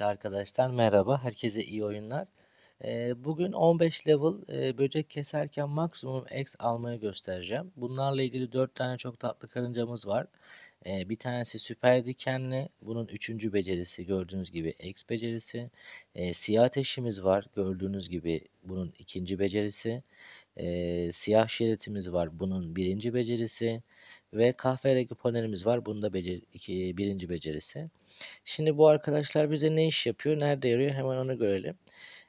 Öncelikle arkadaşlar merhaba. Herkese iyi oyunlar. Ee, bugün 15 level e, böcek keserken maksimum X almayı göstereceğim. Bunlarla ilgili 4 tane çok tatlı karıncamız var. Ee, bir tanesi süper dikenli. Bunun 3. becerisi gördüğünüz gibi X becerisi. Ee, siyah ateşimiz var. Gördüğünüz gibi bunun 2. becerisi. Siyah şeritimiz var. Bunun 1. becerisi. Ve kahverengi ponerimiz var. Bunun da becer iki, birinci becerisi. Şimdi bu arkadaşlar bize ne iş yapıyor? Nerede yarıyor? Hemen onu görelim.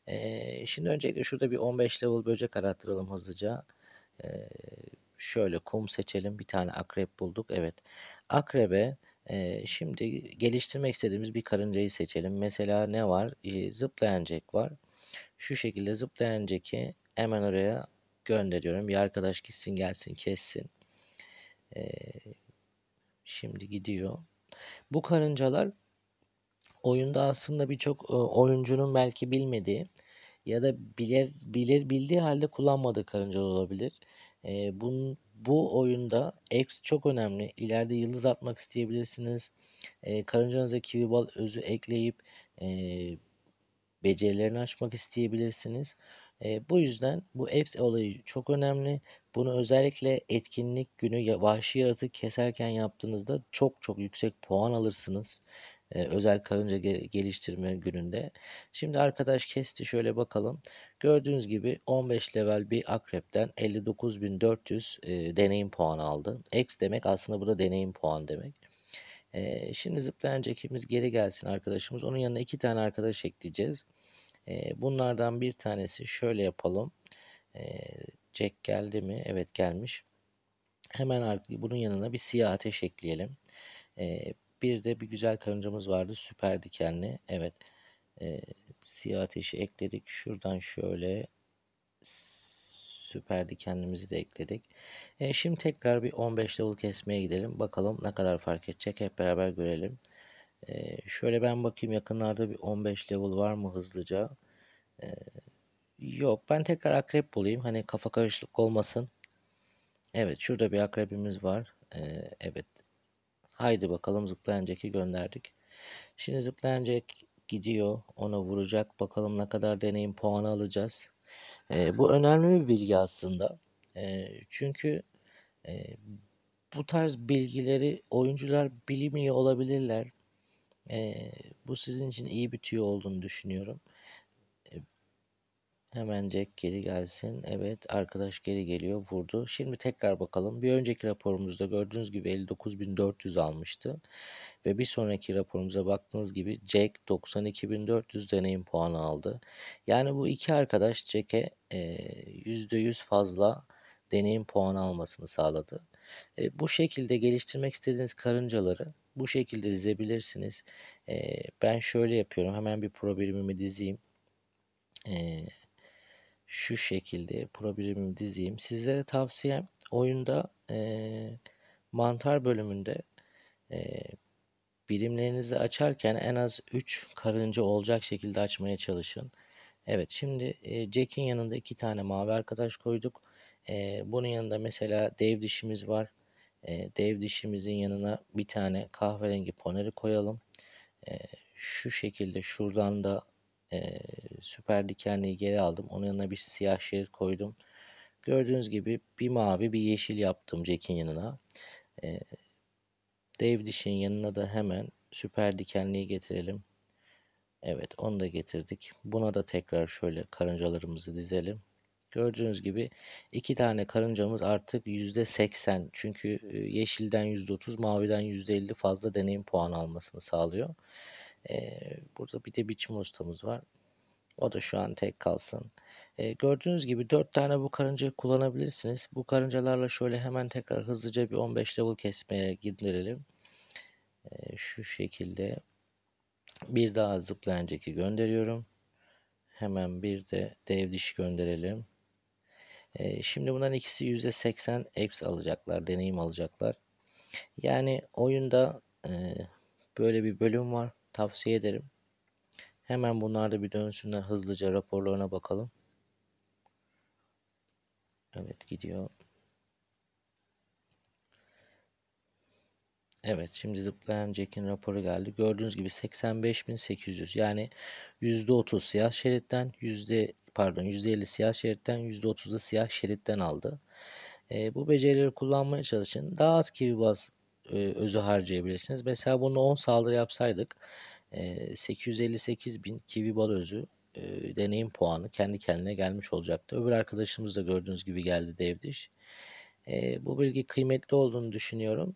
Ee, şimdi öncelikle şurada bir 15 level böcek arattıralım hızlıca. Ee, şöyle kum seçelim. Bir tane akrep bulduk. Evet. Akrebe e, şimdi geliştirmek istediğimiz bir karıncayı seçelim. Mesela ne var? E, zıplayancek var. Şu şekilde zıplayanceki hemen oraya gönderiyorum. Bir arkadaş gitsin gelsin kessin. E, şimdi gidiyor. Bu karıncalar oyunda aslında birçok e, oyuncunun belki bilmediği ya da bilir, bilir bildiği halde kullanmadığı karıncalar olabilir. E, ee, bunun bu oyunda X çok önemli. İleride yıldız atmak isteyebilirsiniz. E, karıncanıza kivi bal özü ekleyip e, becerilerini açmak isteyebilirsiniz. E, bu yüzden bu apps olayı çok önemli. Bunu özellikle etkinlik günü vahşi yaratık keserken yaptığınızda çok çok yüksek puan alırsınız. Ee, özel karınca geliştirme gününde. Şimdi arkadaş kesti şöyle bakalım. Gördüğünüz gibi 15 level bir akrepten 59400 e, deneyim puanı aldı. X demek aslında bu da deneyim puan demek. E, şimdi zıplayan cekimiz geri gelsin arkadaşımız. Onun yanına iki tane arkadaş ekleyeceğiz. E, bunlardan bir tanesi şöyle yapalım. E, Jack geldi mi? Evet gelmiş. Hemen bunun yanına bir siyah ateş ekleyelim. Ee, bir de bir güzel karıncamız vardı. Süper dikenli. Evet. Ee, siyah ateşi ekledik. Şuradan şöyle süper dikenlimizi de ekledik. Ee, şimdi tekrar bir 15 level kesmeye gidelim. Bakalım ne kadar fark edecek. Hep beraber görelim. Ee, şöyle ben bakayım yakınlarda bir 15 level var mı hızlıca. Ee, Yok ben tekrar akrep bulayım. Hani kafa karışıklık olmasın. Evet şurada bir akrebimiz var. Ee, evet. Haydi bakalım zıplayan gönderdik. Şimdi zıplayan gidiyor. Ona vuracak. Bakalım ne kadar deneyim puanı alacağız. Ee, bu önemli bir bilgi aslında. Ee, çünkü e, bu tarz bilgileri oyuncular bilmiyor olabilirler. Ee, bu sizin için iyi bir tüyo olduğunu düşünüyorum. Hemen Jack geri gelsin. Evet arkadaş geri geliyor vurdu. Şimdi tekrar bakalım. Bir önceki raporumuzda gördüğünüz gibi 59.400 almıştı. Ve bir sonraki raporumuza baktığınız gibi Jack 92.400 deneyim puanı aldı. Yani bu iki arkadaş Jack'e e, %100 fazla deneyim puanı almasını sağladı. E, bu şekilde geliştirmek istediğiniz karıncaları bu şekilde dizebilirsiniz. E, ben şöyle yapıyorum. Hemen bir pro birimimi dizeyim. E, şu şekilde problemimi dizeyim. Sizlere tavsiyem oyunda e, mantar bölümünde e, birimlerinizi açarken en az 3 karınca olacak şekilde açmaya çalışın. Evet şimdi e, Jack'in yanında 2 tane mavi arkadaş koyduk. E, bunun yanında mesela dev dişimiz var. E, dev dişimizin yanına bir tane kahverengi poneri koyalım. E, şu şekilde şuradan da e, süper dikenliği geri aldım. Onun yanına bir siyah şerit koydum. Gördüğünüz gibi bir mavi bir yeşil yaptım Jack'in yanına. E, dev dişin yanına da hemen süper dikenliği getirelim. Evet onu da getirdik. Buna da tekrar şöyle karıncalarımızı dizelim. Gördüğünüz gibi iki tane karıncamız artık %80 çünkü yeşilden %30 maviden %50 fazla deneyim puanı almasını sağlıyor. E, burada bir de biçim ustamız var. O da şu an tek kalsın. E, gördüğünüz gibi 4 tane bu karıncayı kullanabilirsiniz. Bu karıncalarla şöyle hemen tekrar hızlıca bir 15 level kesmeye gidelim. E, ee, şu şekilde bir daha zıplayancaki gönderiyorum. Hemen bir de dev diş gönderelim. E, şimdi bunların ikisi %80 EPS alacaklar, deneyim alacaklar. Yani oyunda e, böyle bir bölüm var. Tavsiye ederim. Hemen bunlar bir dönsünler hızlıca raporlarına bakalım. Evet gidiyor. Evet şimdi zıplayan Jack'in raporu geldi. Gördüğünüz gibi 85.800 yani %30 siyah şeritten pardon %50 siyah şeritten da siyah şeritten aldı. E, bu becerileri kullanmaya çalışın. Daha az kivi baz özü harcayabilirsiniz. Mesela bunu 10 saldırı yapsaydık 858 bin kiwi bal özü deneyim puanı kendi kendine gelmiş olacaktı. Öbür arkadaşımız da gördüğünüz gibi geldi devdiş. bu bilgi kıymetli olduğunu düşünüyorum.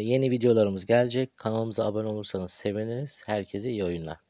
yeni videolarımız gelecek. Kanalımıza abone olursanız seviniriz. Herkese iyi oyunlar.